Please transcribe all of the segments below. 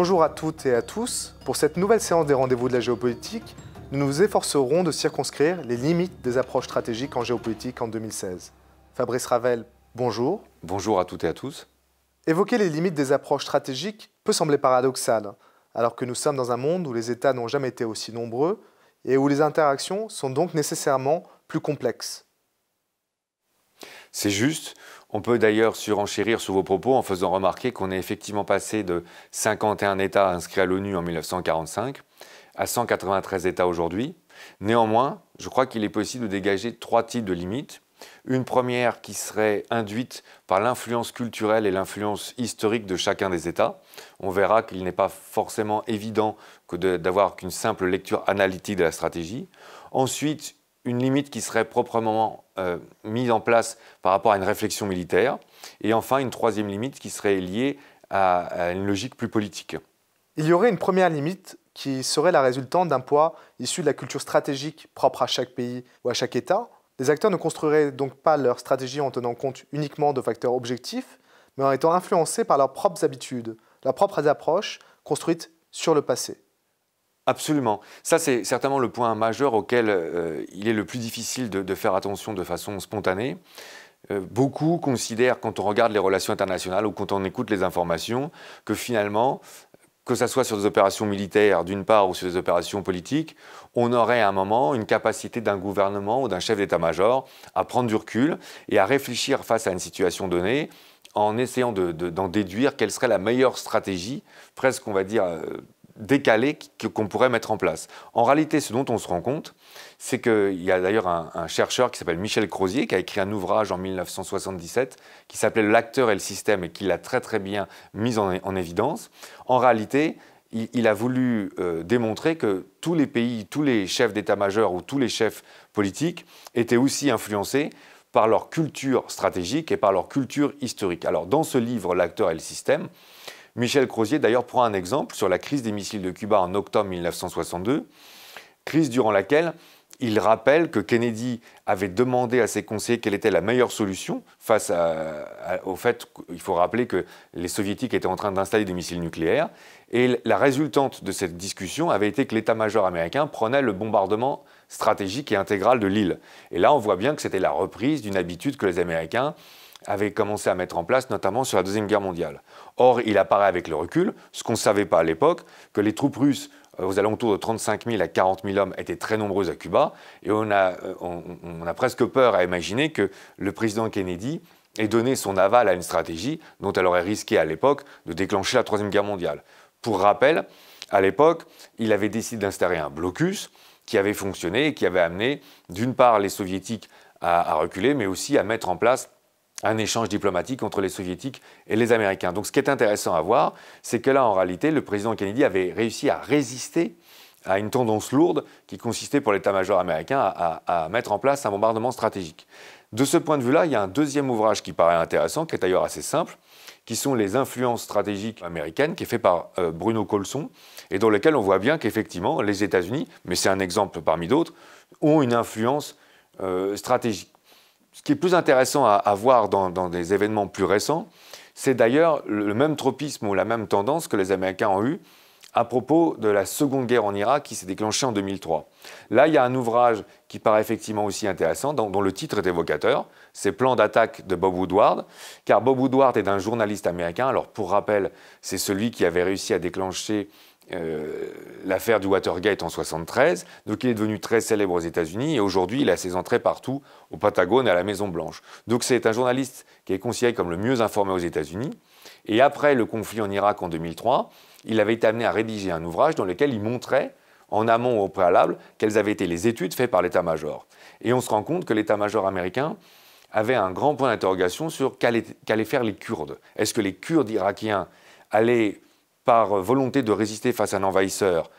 Bonjour à toutes et à tous. Pour cette nouvelle séance des rendez-vous de la géopolitique, nous nous efforcerons de circonscrire les limites des approches stratégiques en géopolitique en 2016. Fabrice Ravel, bonjour. Bonjour à toutes et à tous. Évoquer les limites des approches stratégiques peut sembler paradoxal, alors que nous sommes dans un monde où les États n'ont jamais été aussi nombreux et où les interactions sont donc nécessairement plus complexes. C'est juste. On peut d'ailleurs surenchérir sur vos propos en faisant remarquer qu'on est effectivement passé de 51 États inscrits à l'ONU en 1945 à 193 États aujourd'hui. Néanmoins, je crois qu'il est possible de dégager trois types de limites. Une première qui serait induite par l'influence culturelle et l'influence historique de chacun des États. On verra qu'il n'est pas forcément évident que d'avoir qu'une simple lecture analytique de la stratégie. Ensuite, une limite qui serait proprement euh, mise en place par rapport à une réflexion militaire, et enfin une troisième limite qui serait liée à, à une logique plus politique. Il y aurait une première limite qui serait la résultante d'un poids issu de la culture stratégique propre à chaque pays ou à chaque État. Les acteurs ne construiraient donc pas leur stratégie en tenant compte uniquement de facteurs objectifs, mais en étant influencés par leurs propres habitudes, leurs propres approches construites sur le passé. Absolument. Ça, c'est certainement le point majeur auquel euh, il est le plus difficile de, faire attention de façon spontanée. Euh, beaucoup considèrent, quand on regarde les relations internationales ou quand on écoute les informations, que finalement, que ce soit sur des opérations militaires d'une part ou sur des opérations politiques, on aurait à un moment une capacité d'un gouvernement ou d'un chef d'état-major à prendre du recul et à réfléchir face à une situation donnée en essayant d'en déduire quelle serait la meilleure stratégie, presque on va dire... Euh, décalé qu'on pourrait mettre en place. En réalité, ce dont on se rend compte, c'est qu'il y a d'ailleurs un, chercheur qui s'appelle Michel Crozier, qui a écrit un ouvrage en 1977 qui s'appelait L'acteur et le système et qui l'a très très bien mis en, évidence. En réalité, il, a voulu euh, démontrer que tous les pays, tous les chefs d'état-major ou tous les chefs politiques étaient aussi influencés par leur culture stratégique et par leur culture historique. Alors dans ce livre, L'acteur et le système, Michel Crozier d'ailleurs prend un exemple sur la crise des missiles de Cuba en octobre 1962, crise durant laquelle il rappelle que Kennedy avait demandé à ses conseillers quelle était la meilleure solution face au fait il faut rappeler que les soviétiques étaient en train d'installer des missiles nucléaires. Et la résultante de cette discussion avait été que l'état-major américain prenait le bombardement stratégique et intégral de l'île. Et là, on voit bien que c'était la reprise d'une habitude que les Américains avait commencé à mettre en place, notamment sur la Deuxième Guerre mondiale. Or, il apparaît avec le recul, ce qu'on ne savait pas à l'époque, que les troupes russes euh, aux alentours de 35 000 à 40 000 hommes étaient très nombreuses à Cuba, et euh, on a, presque peur à imaginer que le président Kennedy ait donné son aval à une stratégie dont elle aurait risqué à l'époque de déclencher la Troisième Guerre mondiale. Pour rappel, à l'époque, il avait décidé d'instaurer un blocus qui avait fonctionné et qui avait amené, d'une part, les soviétiques à reculer, mais aussi à mettre en place un échange diplomatique entre les soviétiques et les américains. Donc ce qui est intéressant à voir, c'est que là, en réalité, le président Kennedy avait réussi à résister à une tendance lourde qui consistait pour l'état-major américain à, mettre en place un bombardement stratégique. De ce point de vue-là, il y a un deuxième ouvrage qui paraît intéressant, qui est d'ailleurs assez simple, qui sont les influences stratégiques américaines, qui est fait par euh, Bruno Colson, et dans lequel on voit bien qu'effectivement, les États-Unis, mais c'est un exemple parmi d'autres, ont une influence euh, stratégique. Ce qui est plus intéressant à, voir dans, des événements plus récents, c'est d'ailleurs le même tropisme ou la même tendance que les Américains ont eu à propos de la Seconde Guerre en Irak qui s'est déclenchée en 2003. Là, il y a un ouvrage qui paraît effectivement aussi intéressant, dont, le titre est évocateur, c'est Plan d'attaque de Bob Woodward, car Bob Woodward est un journaliste américain. Alors, pour rappel, c'est celui qui avait réussi à déclencher euh, l'affaire du Watergate en 73. Donc il est devenu très célèbre aux États-Unis et aujourd'hui il a ses entrées partout, au Patagone, à la Maison Blanche. Donc c'est un journaliste qui est considéré comme le mieux informé aux États-Unis. Et après le conflit en Irak en 2003, il avait été amené à rédiger un ouvrage dans lequel il montrait en amont au préalable quelles avaient été les études faites par l'état-major. Et on se rend compte que l'état-major américain avait un grand point d'interrogation sur qu'allaient faire les Kurdes. Est-ce que les Kurdes irakiens allaient par volonté de résister face à un envahisseur,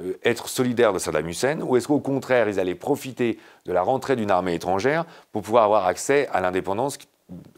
euh, être solidaire de Saddam Hussein, ou est-ce qu'au contraire, ils allaient profiter de la rentrée d'une armée étrangère pour pouvoir avoir accès à l'indépendance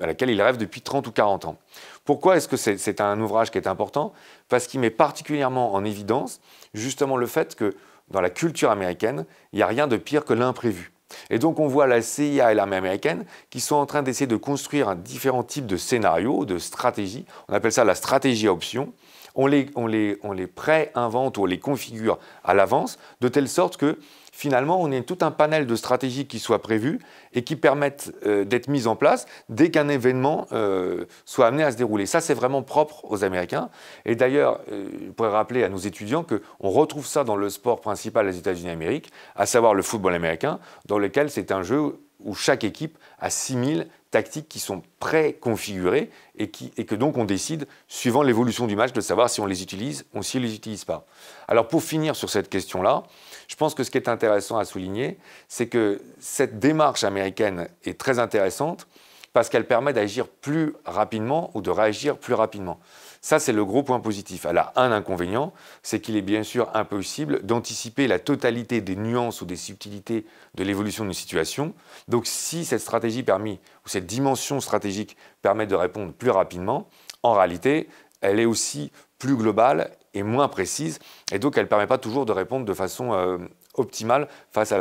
à laquelle ils rêvent depuis 30 ou 40 ans Pourquoi est-ce que c'est un ouvrage qui est important Parce qu'il met particulièrement en évidence justement le fait que dans la culture américaine, il n'y a rien de pire que l'imprévu. Et donc on voit la CIA et l'armée américaine qui sont en train d'essayer de construire un différent type de scénario, de stratégie. On appelle ça la stratégie option on les, on on les pré-invente ou on les configure à l'avance, de telle sorte que finalement, on ait tout un panel de stratégies qui soient prévues et qui permettent euh, d'être mises en place dès qu'un événement euh, soit amené à se dérouler. Ça, c'est vraiment propre aux Américains. Et d'ailleurs, euh, je pourrais rappeler à nos étudiants qu'on retrouve ça dans le sport principal des États-Unis d'Amérique, à savoir le football américain, dans lequel c'est un jeu où chaque équipe a 6000 tactiques qui sont préconfigurées et, et que donc on décide, suivant l'évolution du match, de savoir si on les utilise ou si on ne les utilise pas. Alors pour finir sur cette question-là, je pense que ce qui est intéressant à souligner, c'est que cette démarche américaine est très intéressante parce qu'elle permet d'agir plus rapidement ou de réagir plus rapidement. Ça, c'est le gros point positif. Alors, un inconvénient, c'est qu'il est bien sûr impossible d'anticiper la totalité des nuances ou des subtilités de l'évolution d'une situation. Donc si cette stratégie permet, ou cette dimension stratégique permet de répondre plus rapidement, en réalité, elle est aussi plus globale et moins précise, et donc elle ne permet pas toujours de répondre de façon euh, optimale face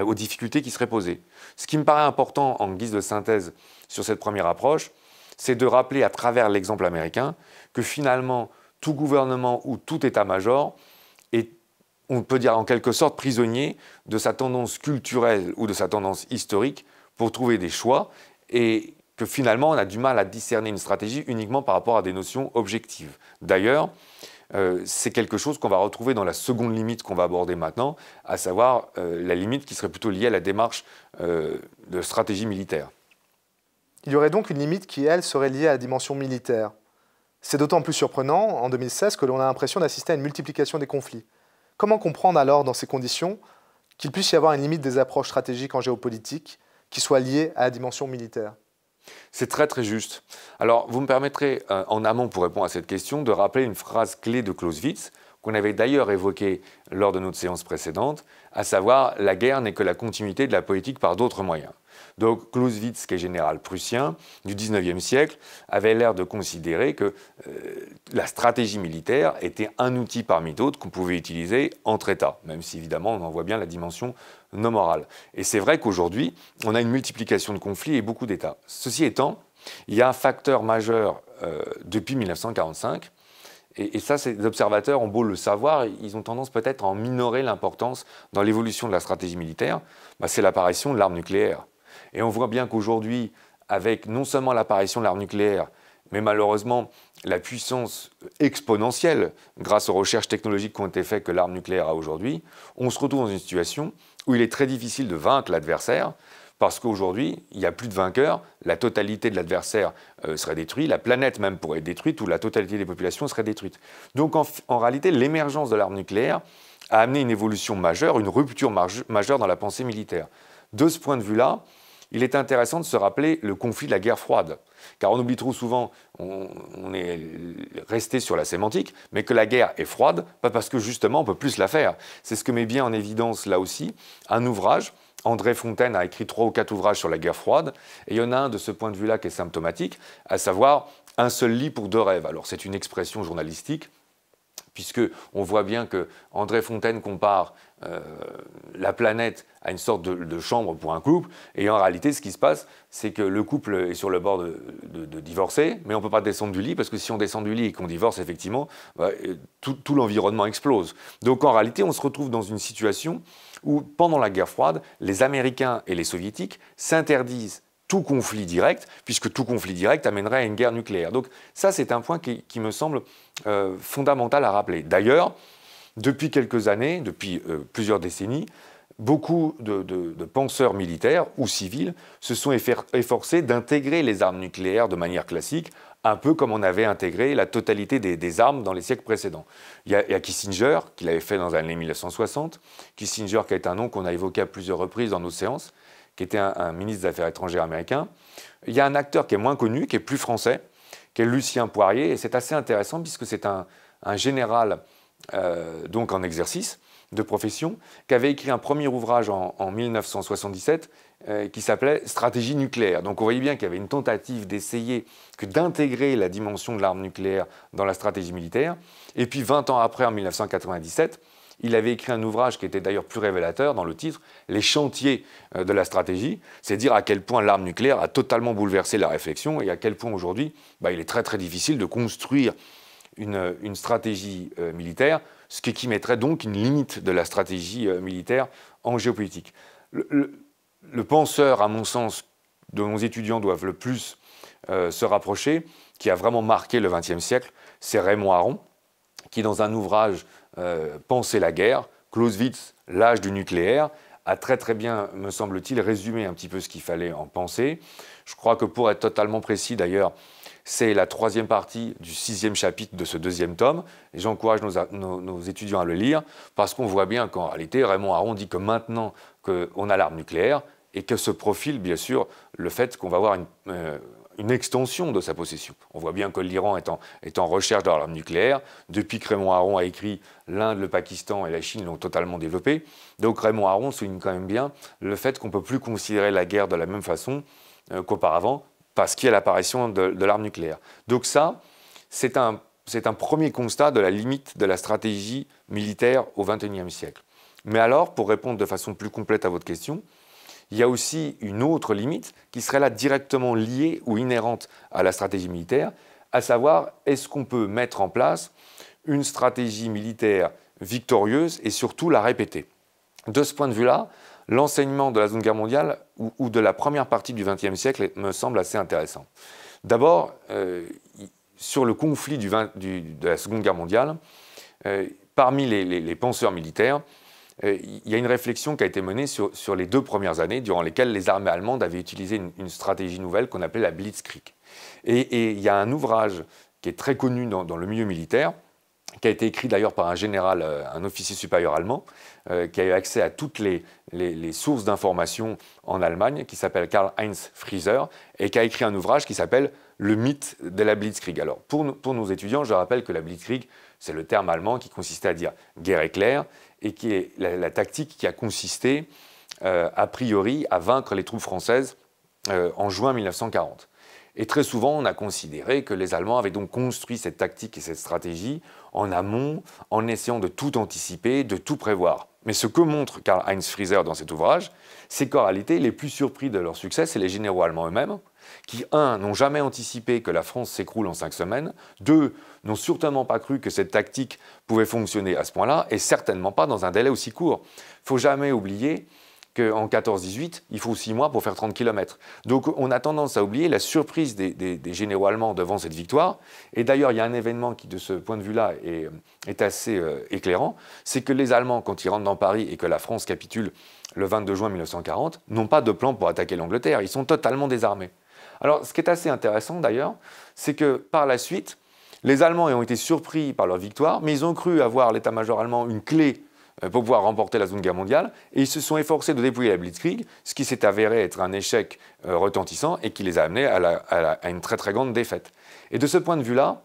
aux difficultés qui seraient posées. Ce qui me paraît important en guise de synthèse sur cette première approche, c'est de rappeler à travers l'exemple américain que finalement, tout gouvernement ou tout état-major est, on peut dire en quelque sorte, prisonnier de sa tendance culturelle ou de sa tendance historique pour trouver des choix et que finalement, on a du mal à discerner une stratégie uniquement par rapport à des notions objectives. D'ailleurs, euh, c'est quelque chose qu'on va retrouver dans la seconde limite qu'on va aborder maintenant, à savoir euh, la limite qui serait plutôt liée à la démarche euh, de stratégie militaire. Il y aurait donc une limite qui, elle, serait liée à la dimension militaire. C'est d'autant plus surprenant en 2016 que l'on a l'impression d'assister à une multiplication des conflits. Comment comprendre alors, dans ces conditions, qu'il puisse y avoir une limite des approches stratégiques en géopolitique qui soit liée à la dimension militaire c'est très très juste. Alors, vous me permettrez, euh, en amont pour répondre à cette question, de rappeler une phrase clé de Clausewitz, qu'on avait d'ailleurs évoqué lors de notre séance précédente, à savoir la guerre n'est que la continuité de la politique par d'autres moyens. Donc Clausewitz, qui est général prussien du XIXe siècle, avait l'air de considérer que euh, la stratégie militaire était un outil parmi d'autres qu'on pouvait utiliser entre États, même si évidemment on en voit bien la dimension non morale. Et c'est vrai qu'aujourd'hui, on a une multiplication de conflits et beaucoup d'États. Ceci étant, il y a un facteur majeur euh, depuis 1945 et, ça, ces observateurs ont beau le savoir, ils ont tendance peut-être à en minorer l'importance dans l'évolution de la stratégie militaire. Bah, c'est l'apparition de l'arme nucléaire. Et on voit bien qu'aujourd'hui, avec non seulement l'apparition de l'arme nucléaire, mais malheureusement la puissance exponentielle grâce aux recherches technologiques qui ont été faites que l'arme nucléaire a aujourd'hui, on se retrouve dans une situation où il est très difficile de vaincre l'adversaire parce qu'aujourd'hui, il n'y a plus de vainqueurs, la totalité de l'adversaire euh, serait détruite, la planète même pourrait être détruite, ou la totalité des populations serait détruite. Donc en, réalité, l'émergence de l'arme nucléaire a amené une évolution majeure, une rupture majeure dans la pensée militaire. De ce point de vue-là, il est intéressant de se rappeler le conflit de la guerre froide. Car on oublie trop souvent, on, on est resté sur la sémantique, mais que la guerre est froide, pas parce que justement on peut plus la faire. C'est ce que met bien en évidence là aussi un ouvrage André Fontaine a écrit trois ou quatre ouvrages sur la guerre froide, et il y en a un de ce point de vue-là qui est symptomatique, à savoir un seul lit pour deux rêves. Alors c'est une expression journalistique, puisque on voit bien que André Fontaine compare euh, la planète a une sorte de, chambre pour un couple, et en réalité, ce qui se passe, c'est que le couple est sur le bord de, divorcer, mais on ne peut pas descendre du lit, parce que si on descend du lit et qu'on divorce, effectivement, bah, euh, tout, l'environnement explose. Donc en réalité, on se retrouve dans une situation où, pendant la guerre froide, les Américains et les Soviétiques s'interdisent tout conflit direct, puisque tout conflit direct amènerait à une guerre nucléaire. Donc ça, c'est un point qui, me semble euh, fondamental à rappeler. D'ailleurs, depuis quelques années, depuis euh, plusieurs décennies, beaucoup de, penseurs militaires ou civils se sont efforcés d'intégrer les armes nucléaires de manière classique, un peu comme on avait intégré la totalité des, armes dans les siècles précédents. Il y a, Kissinger, qui l'avait fait dans les années 1960, Kissinger qui est un nom qu'on a évoqué à plusieurs reprises dans nos séances, qui était un, ministre des Affaires étrangères américain. Il y a un acteur qui est moins connu, qui est plus français, qui est Lucien Poirier, et c'est assez intéressant puisque c'est un, un général euh, donc en exercice de profession, qui avait écrit un premier ouvrage en, 1977 euh, qui s'appelait Stratégie nucléaire. Donc on voyait bien qu'il y avait une tentative d'essayer que d'intégrer la dimension de l'arme nucléaire dans la stratégie militaire. Et puis 20 ans après, en 1997, il avait écrit un ouvrage qui était d'ailleurs plus révélateur dans le titre, Les chantiers euh, de la stratégie. C'est dire à quel point l'arme nucléaire a totalement bouleversé la réflexion et à quel point aujourd'hui bah, il est très très difficile de construire une, stratégie euh, militaire, ce qui mettrait donc une limite de la stratégie euh, militaire en géopolitique. Le, penseur, à mon sens, dont nos étudiants doivent le plus euh, se rapprocher, qui a vraiment marqué le XXe siècle, c'est Raymond Aron, qui dans un ouvrage Penser la guerre, Clausewitz, l'âge du nucléaire, a très très bien, me semble-t-il, résumé un petit peu ce qu'il fallait en penser. Je crois que pour être totalement précis d'ailleurs, c'est la troisième partie du sixième chapitre de ce deuxième tome, et j'encourage nos, étudiants à le lire, parce qu'on voit bien qu'en réalité, Raymond Aron dit que maintenant qu'on a l'arme nucléaire, et que se profile, bien sûr, le fait qu'on va avoir une, euh, extension de sa possession. On voit bien que l'Iran est, en, recherche de l'arme nucléaire. Depuis que Raymond Aron a écrit, l'Inde, le Pakistan et la Chine l'ont totalement développé. Donc Raymond Aron souligne quand même bien le fait qu'on ne peut plus considérer la guerre de la même façon euh, qu'auparavant, parce qu'il y a l'apparition de, l'arme nucléaire. Donc ça, c'est un, premier constat de la limite de la stratégie militaire au XXIe siècle. Mais alors, pour répondre de façon plus complète à votre question, il y a aussi une autre limite qui serait là directement liée ou inhérente à la stratégie militaire, à savoir est-ce qu'on peut mettre en place une stratégie militaire victorieuse et surtout la répéter. De ce point de vue-là, l'enseignement de la Seconde Guerre mondiale ou, de la première partie du XXe siècle me semble assez intéressant. D'abord, euh, sur le conflit de la Seconde Guerre mondiale, euh, parmi les, penseurs militaires, euh, il y a une réflexion qui a été menée sur, les deux premières années, durant lesquelles les armées allemandes avaient utilisé une, stratégie nouvelle qu'on appelait la Blitzkrieg. Et, il y a un ouvrage qui est très connu dans le milieu militaire, qui a été écrit d'ailleurs par un général, euh, un officier supérieur allemand, euh, qui a eu accès à toutes les, sources d'informations en Allemagne, qui s'appelle Karl Heinz Frieser, et qui a écrit un ouvrage qui s'appelle Le mythe de la Blitzkrieg. Alors, pour, nos étudiants, je rappelle que la Blitzkrieg, c'est le terme allemand qui consistait à dire guerre éclair, et qui est la, tactique qui a consisté, euh, a priori, à vaincre les troupes françaises en juin 1940. Et très souvent, on a considéré que les Allemands avaient donc construit cette tactique et cette stratégie en amont, en essayant de tout anticiper, de tout prévoir. Mais ce que montre Karl-Heinz Frieser dans cet ouvrage, c'est qu'en réalité, les plus surpris de leur succès, c'est les généraux allemands eux-mêmes, qui, un, n'ont jamais anticipé que la France s'écroule en cinq semaines, deux, n'ont certainement pas cru que cette tactique pouvait fonctionner à ce point-là, et certainement pas dans un délai aussi court. Il faut jamais oublier qu'en 14-18, il faut 6 mois pour faire 30 km. Donc on a tendance à oublier la surprise des, généraux allemands devant cette victoire. Et d'ailleurs, il y a un événement qui, de ce point de vue-là, est, assez euh, éclairant. C'est que les Allemands, quand ils rentrent dans Paris et que la France capitule le 22 juin 1940, n'ont pas de plan pour attaquer l'Angleterre. Ils sont totalement désarmés. Alors ce qui est assez intéressant d'ailleurs, c'est que par la suite, les Allemands ont été surpris par leur victoire, mais ils ont cru avoir l'état-major allemand une clé euh, pour pouvoir remporter la de Guerre mondiale, et ils se sont efforcés de dépouiller la Blitzkrieg, ce qui s'est avéré être un échec euh, retentissant et qui les a amenés à, une très très grande défaite. Et de ce point de vue-là,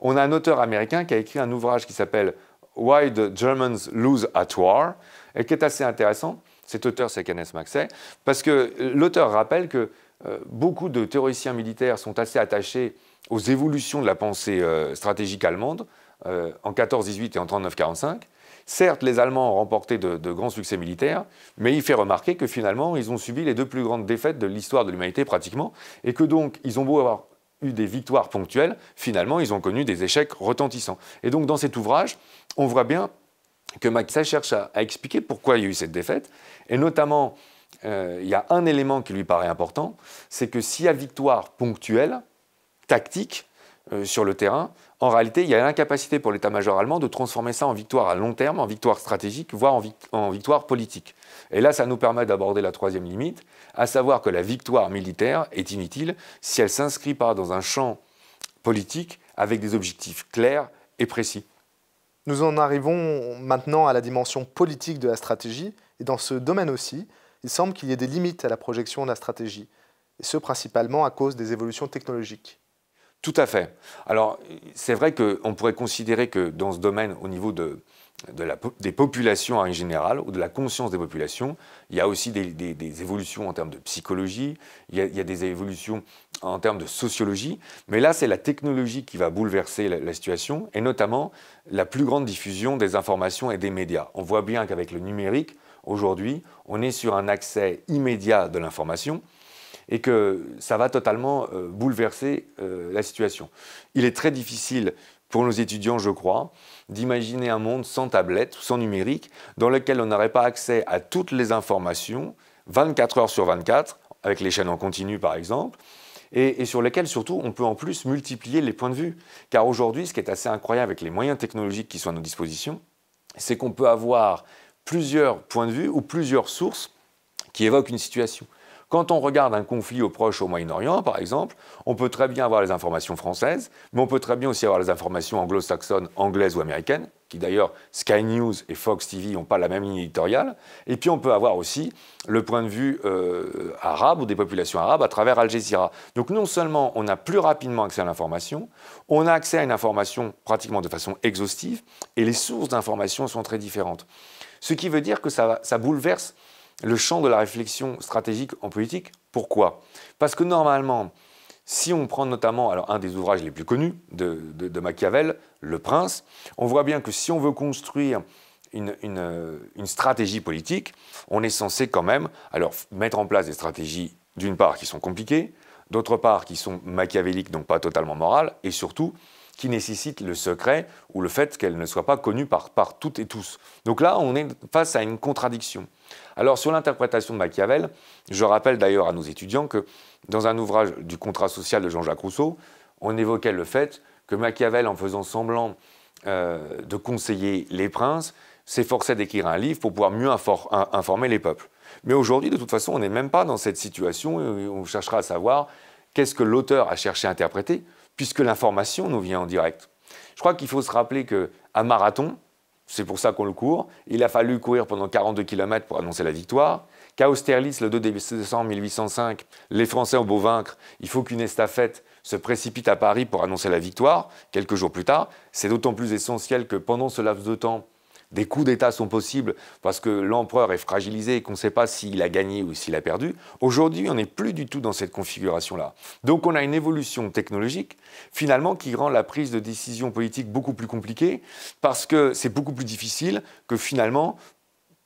on a un auteur américain qui a écrit un ouvrage qui s'appelle Why the Germans Lose at War, et qui est assez intéressant. Cet auteur, c'est Kenneth Maxey, parce que euh, l'auteur rappelle que beaucoup de théoriciens militaires sont assez attachés aux évolutions de la pensée stratégique allemande en 14-18 et en 39-45, Certes, les Allemands ont remporté de, grands succès militaires, mais il fait remarquer que finalement, ils ont subi les deux plus grandes défaites de l'histoire de l'humanité pratiquement, et que donc, ils ont beau avoir eu des victoires ponctuelles, finalement, ils ont connu des échecs retentissants. Et donc, dans cet ouvrage, on voit bien que Max cherche à, expliquer pourquoi il y a eu cette défaite, et notamment, euh, il y a un élément qui lui paraît important, c'est que s'il y a victoire ponctuelle, tactique, euh, sur le terrain, en réalité, il y a l'incapacité pour l'état-major allemand de transformer ça en victoire à long terme, en victoire stratégique, voire en, en victoire politique. Et là, ça nous permet d'aborder la troisième limite, à savoir que la victoire militaire est inutile si elle ne s'inscrit pas dans un champ politique avec des objectifs clairs et précis. Nous en arrivons maintenant à la dimension politique de la stratégie, et dans ce domaine aussi, il semble qu'il y ait des limites à la projection de la stratégie, et ce principalement à cause des évolutions technologiques. Tout à fait. Alors, c'est vrai qu'on pourrait considérer que dans ce domaine, au niveau de, des populations en général, ou de la conscience des populations, il y a aussi des, évolutions en termes de psychologie, il y, a, des évolutions en termes de sociologie, mais là, c'est la technologie qui va bouleverser la, situation, et notamment la plus grande diffusion des informations et des médias. On voit bien qu'avec le numérique, aujourd'hui, on est sur un accès immédiat de l'information, et que ça va totalement euh, bouleverser euh, la situation. Il est très difficile pour nos étudiants, je crois, d'imaginer un monde sans tablette, sans numérique, dans lequel on n'aurait pas accès à toutes les informations 24 heures sur 24, avec les chaînes en continu par exemple, et, sur lesquelles, surtout on peut en plus multiplier les points de vue. Car aujourd'hui, ce qui est assez incroyable avec les moyens technologiques qui sont à nos dispositions, c'est qu'on peut avoir plusieurs points de vue ou plusieurs sources qui évoquent une situation. Quand on regarde un conflit au Proche, au Moyen-Orient, par exemple, on peut très bien avoir les informations françaises, mais on peut très bien aussi avoir les informations anglo-saxonnes, anglaises ou américaines, qui d'ailleurs Sky News et Fox TV n'ont pas la même ligne éditoriale. Et puis on peut avoir aussi le point de vue euh, arabe ou des populations arabes à travers Al Jazeera. Donc non seulement on a plus rapidement accès à l'information, on a accès à une information pratiquement de façon exhaustive, et les sources d'information sont très différentes. Ce qui veut dire que ça bouleverse le champ de la réflexion stratégique en politique. Pourquoi Parce que normalement, si on prend notamment un des ouvrages les plus connus de, Machiavel, Le Prince, on voit bien que si on veut construire une, stratégie politique, on est censé quand même alors, mettre en place des stratégies, d'une part, qui sont compliquées, d'autre part, qui sont machiavéliques, donc pas totalement morales, et surtout, qui nécessitent le secret ou le fait qu'elles ne soient pas connues par toutes et tous. Donc là, on est face à une contradiction. Alors sur l'interprétation de Machiavel, je rappelle d'ailleurs à nos étudiants que dans un ouvrage du contrat social de Jean-Jacques Rousseau, on évoquait le fait que Machiavel, en faisant semblant euh, de conseiller les princes, s'efforçait d'écrire un livre pour pouvoir mieux informer les peuples. Mais aujourd'hui, de toute façon, on n'est même pas dans cette situation. Et on cherchera à savoir qu'est-ce que l'auteur a cherché à interpréter, puisque l'information nous vient en direct. Je crois qu'il faut se rappeler qu'à Marathon, c'est pour ça qu'on le court. Il a fallu courir pendant 42 km pour annoncer la victoire. Qu'à Austerlitz, le 2 décembre 1805, les Français ont beau vaincre, il faut qu'une estafette se précipite à Paris pour annoncer la victoire quelques jours plus tard. C'est d'autant plus essentiel que pendant ce laps de temps, des coups d'État sont possibles parce que l'empereur est fragilisé et qu'on ne sait pas s'il a gagné ou s'il a perdu. Aujourd'hui, on n'est plus du tout dans cette configuration-là. Donc on a une évolution technologique, finalement, qui rend la prise de décision politique beaucoup plus compliquée parce que c'est beaucoup plus difficile que finalement,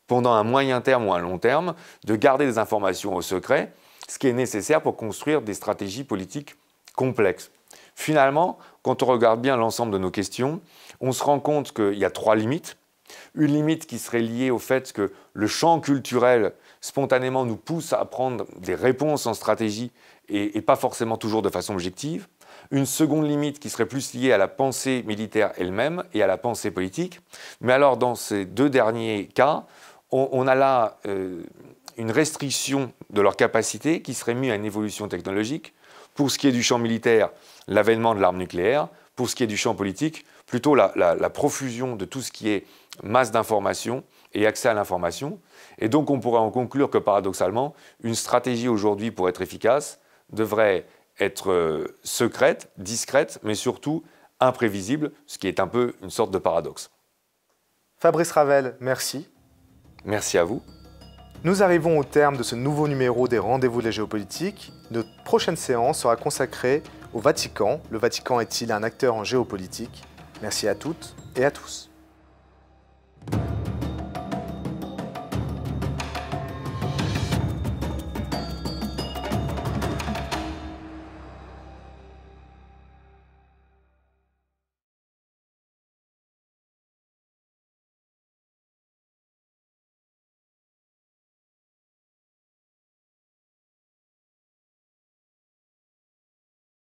pendant un moyen terme ou un long terme, de garder des informations au secret, ce qui est nécessaire pour construire des stratégies politiques complexes. Finalement, quand on regarde bien l'ensemble de nos questions, on se rend compte qu'il y a trois limites une limite qui serait liée au fait que le champ culturel spontanément nous pousse à prendre des réponses en stratégie et, pas forcément toujours de façon objective. Une seconde limite qui serait plus liée à la pensée militaire elle-même et à la pensée politique. Mais alors dans ces deux derniers cas, on, a là euh, une restriction de leur capacité qui serait mise à une évolution technologique. Pour ce qui est du champ militaire, l'avènement de l'arme nucléaire. Pour ce qui est du champ politique, plutôt la, profusion de tout ce qui est masse d'informations et accès à l'information. Et donc on pourrait en conclure que paradoxalement, une stratégie aujourd'hui pour être efficace devrait être euh, secrète, discrète, mais surtout imprévisible, ce qui est un peu une sorte de paradoxe. Fabrice Ravel, merci. Merci à vous. Nous arrivons au terme de ce nouveau numéro des Rendez-vous de la géopolitique. Notre prochaine séance sera consacrée au Vatican. Le Vatican est-il un acteur en géopolitique Merci à toutes et à tous.